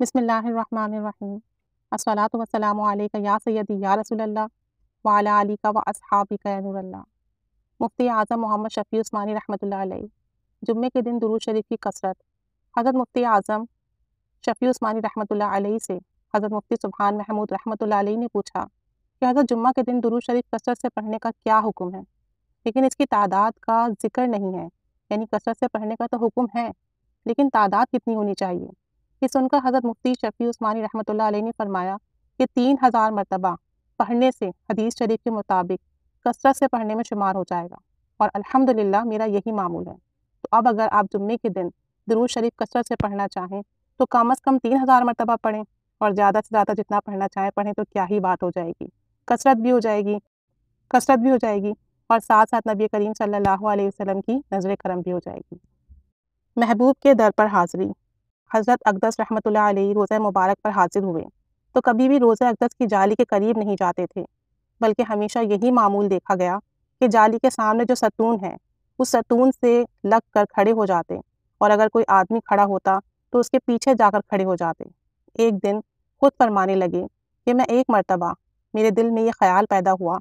बसमिल्लाम या सैदी या रसोल्ला वाला अली का व असहाबी का नूरल्ला मुफ्ती आज़म मोहम्मद शफ़ी उस्मानी रहमत जुम्मे के दिन दुरू शरीफ की कसरत हज़रत मुफ्ती आज़म शफ़ी उस्मानी रहमत से हज़रत मुफ्ती सुबहान महमूद रहमत ने पूछा कि हज़रत जुम्मा के दिन दुरू शरीफ कसरत से पढ़ने का क्या हुक्म है लेकिन इसकी तादाद का जिक्र नहीं है यानी कसरत से पढ़ने का तो हुक्म है लेकिन तादाद कितनी होनी चाहिए ये सुनकर हज़रत मुफ्ती शफ़ी उस्मानी रहमत ने फरमाया कि तीन हज़ार मरतबा पढ़ने से हदीस शरीफ के मुताबिक कसरत से पढ़ने में शुमार हो जाएगा और अल्हम्दुलिल्लाह मेरा यही मामूल है तो अब अगर आप जुम्मे के दिन दरूज शरीफ कसरत से पढ़ना चाहें तो कम अज़ कम तीन हज़ार मरतबा पढ़ें और ज़्यादा से ज़्यादा जितना पढ़ना चाहें पढ़ें तो क्या ही बात हो जाएगी कसरत भी हो जाएगी कसरत भी हो जाएगी और साथ साथ नबी करीम सल्ला अलैहि की नज़र करम भी हो जाएगी महबूब के दर पर हाज़री हज़रत अकदस रहमत रोज़ मुबारक पर हाजिर हुए तो कभी भी रोज़ अकदस की जाली के करीब नहीं जाते थे बल्कि हमेशा यही मामूल देखा गया कि जाली के सामने जो सतून है उस सतून से लग कर खड़े हो जाते और अगर कोई आदमी खड़ा होता तो उसके पीछे जाकर खड़े हो जाते एक दिन खुद फरमाने लगे कि मैं एक मरतबा मेरे दिल में ये ख्याल पैदा हुआ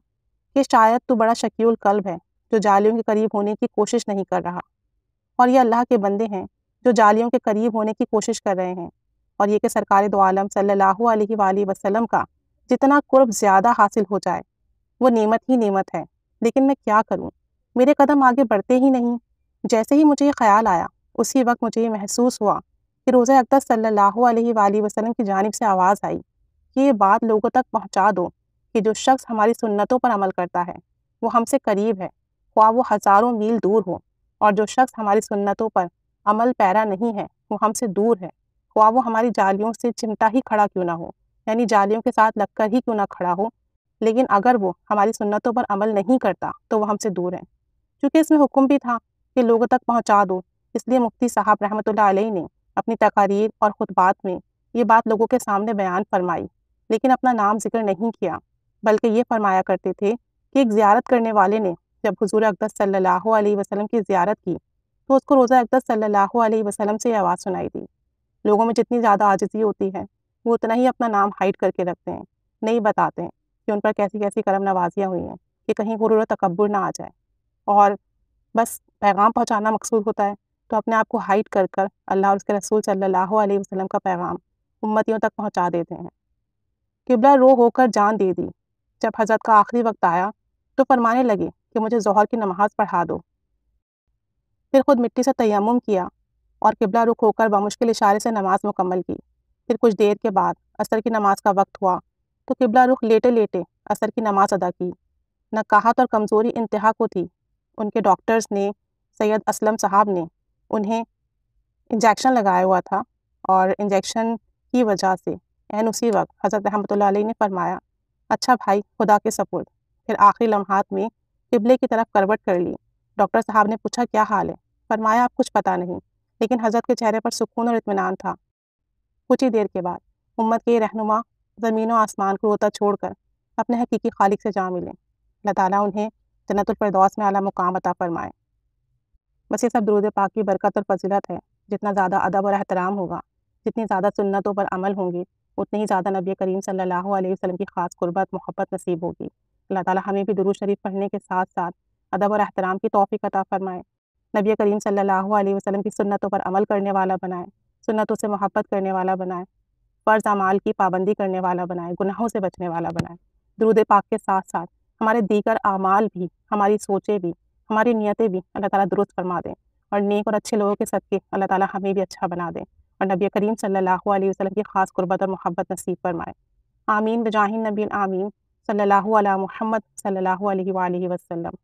कि शायद तू बड़ा शकील कल्ब है जो जालियों के करीब होने की कोशिश नहीं कर रहा और ये अल्लाह के बंदे हैं जो जालियों के करीब होने की कोशिश कर रहे हैं और ये कि सरकार दो आलम सल्ला वसलम का जितना कुर्ब ज़्यादा हासिल हो जाए वो नेमत ही नेमत है लेकिन मैं क्या करूँ मेरे कदम आगे बढ़ते ही नहीं जैसे ही मुझे ये ख्याल आया उसी वक्त मुझे ये महसूस हुआ कि रोज़ अकदस सल्ला वसलम की जानब से आवाज़ आई कि ये बात लोगों तक पहुँचा दो कि जो शख्स हमारी सुन्नतों पर अमल करता है वो हमसे करीब है ख्वा वो हज़ारों मील दूर हो और जो शख्स हमारी सुन्नतों पर अमल पैरा नहीं है वो हमसे दूर है ख्वा वो हमारी जालियों से चिमटा ही खड़ा क्यों ना हो यानी जालियों के साथ लगकर ही क्यों ना खड़ा हो लेकिन अगर वो हमारी सुन्नतों पर अमल नहीं करता तो वह हमसे दूर है चूँकि इसमें हुक्म भी था कि लोगों तक पहुँचा दो इसलिए मुफ्ती साहब रहमत ने अपनी तकारीर और खुतबात में ये बात लोगों के सामने बयान फरमाई लेकिन अपना नाम जिक्र नहीं किया बल्कि ये फरमाया करते थे कि एक ज़्यारत करने वाले ने जब हजूर अकदस सल्लल्लाहु अलैहि वसल्लम की ज़्यारत की तो उसको रोज़ा अकदस सल्लल्लाहु अलैहि वसल्लम से आवाज़ सुनाई दी लोगों में जितनी ज़्यादा आजिज़ी होती है वो उतना ही अपना नाम हाइड करके रखते हैं नहीं बताते हैं कि उन पर कैसी कैसी करम नवाजियाँ हुई हैं कि कहीं गुरूर तकबर ना आ जाए और बस पैगाम पहुँचाना मकसूद होता है तो अपने आप को हाइड कर कर अल्लाह और उसके रसूल सल्लल्लाहु अलैहि वसल्लम का पैगाम उम्मतियों तक पहुँचा देते हैं किबला रो होकर जान दे दी जब हजरत का आखिरी वक्त आया तो फरमाने लगे कि मुझे जहर की नमाज़ पढ़ा दो फिर खुद मिट्टी से तयम किया और किबला रुख होकर बमुश्किल इशारे से नमाज मुकम्मल की फिर कुछ देर के बाद असर की नमाज का वक्त हुआ तो किबला रुख लेटे लेटे असर की नमाज अदा की नकाहत और कमज़ोरी इंतहा को थी उनके डॉक्टर्स ने सैयद असलम साहब ने उन्हें इंजेक्शन लगाया हुआ था और इंजेक्शन की वजह से एन उसी वक्त हज़रत रहमत ने फरमाया अच्छा भाई खुदा के सपोर्ट फिर आखिरी लम्हात में किबले की तरफ करवट कर ली डॉक्टर साहब ने पूछा क्या हाल है फरमाया आप कुछ पता नहीं लेकिन हजरत के चेहरे पर सुकून और इतमान था कुछ ही देर के बाद उम्मत के रहनुमा ज़मीन व आसमान को रोता छोड़कर अपने हकीकी खालिक से जा मिले अल्लाह ताली उन्हें जन्नतफरदौस में अला मुकाम अता फरमाए बस ये सब दरूद पाक की बरकत और फजीलत है जितना ज़्यादा अदब और एहतराम होगा जितनी ज़्यादा सुन्नतों पर अमल होंगी उतनी ही ज़्यादा नबी करीम सल्लल्लाहु अलैहि वसल्लम की ख़ास कुर्बत मोहब्बत नसीब होगी अल्लाह ताला हमें भी दुरू शरीफ पढ़ने के साथ साथ अदब और अहतराम की तोफ़ी अता फ़रमाएँ नबी करीम सल्लल्लाहु अलैहि वसल्लम की सुन्नतों पर अमल करने वाला बनाए सुन्नतों से मोहब्बत करने वाला बनाए फ़र्ज़ अमाल की पाबंदी करने वाला बनाए गुनाहों से बचने वाला बनाए दरूद पाक के साथ साथ हमारे दीगर अमाल भी हमारी सोचें भी हमारी नीयतें भी अल्लाह ताला दुरुस्त फरमा दें और नेक और अच्छे लोगों के सदके अल्लाह ताला हमें भी अच्छा बना दें और नबी करीम सल्लल्लाहु अलैहि वसल्लम की ख़ास गुरबत और मोहब्बत नसीब फरमाए आमीन बजाहिन नबी आमीन सल्लल्लाहु अलैहि मोहम्मद सल्लल्लाहु अलैहि वसल्लम